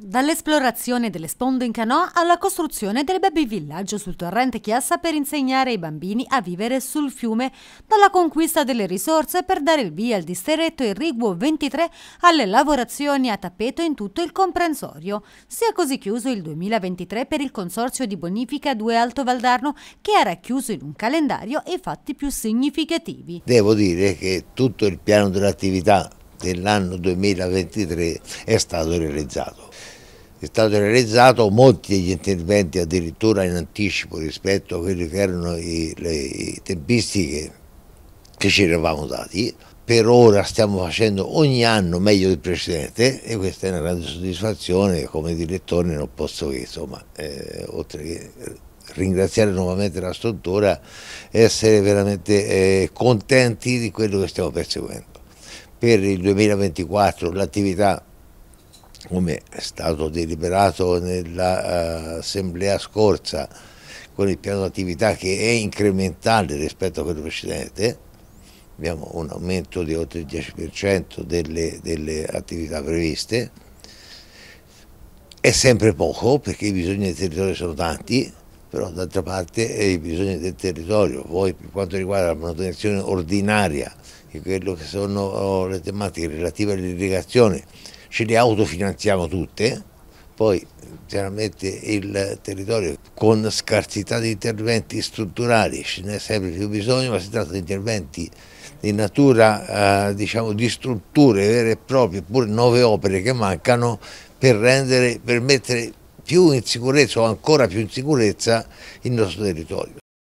Dall'esplorazione delle sponde in canoa alla costruzione del baby villaggio sul torrente Chiassa per insegnare ai bambini a vivere sul fiume, dalla conquista delle risorse per dare il via al distretto Irriguo 23 alle lavorazioni a tappeto in tutto il comprensorio. Si è così chiuso il 2023 per il Consorzio di Bonifica 2 Alto Valdarno che era chiuso in un calendario e fatti più significativi. Devo dire che tutto il piano dell'attività dell'anno 2023 è stato realizzato. È stato realizzato molti degli interventi addirittura in anticipo rispetto a quelle che erano i, le tempistiche che ci eravamo dati. Per ora stiamo facendo ogni anno meglio del precedente e questa è una grande soddisfazione come direttore non posso che, insomma, eh, oltre che ringraziare nuovamente la struttura, essere veramente eh, contenti di quello che stiamo perseguendo per il 2024 l'attività come è stato deliberato nell'assemblea scorsa con il piano d'attività che è incrementale rispetto a quello precedente, abbiamo un aumento di oltre il 10% delle, delle attività previste, è sempre poco perché i bisogni del territorio sono tanti, però d'altra parte è eh, i bisogni del territorio, poi per quanto riguarda la manutenzione ordinaria e quello che sono oh, le tematiche relative all'irrigazione, ce le autofinanziamo tutte, poi chiaramente il territorio con scarsità di interventi strutturali ce n'è sempre più bisogno, ma si tratta di interventi di natura eh, diciamo, di strutture vere e proprie, pure nuove opere che mancano per, rendere, per mettere più in sicurezza o ancora più in sicurezza il nostro territorio.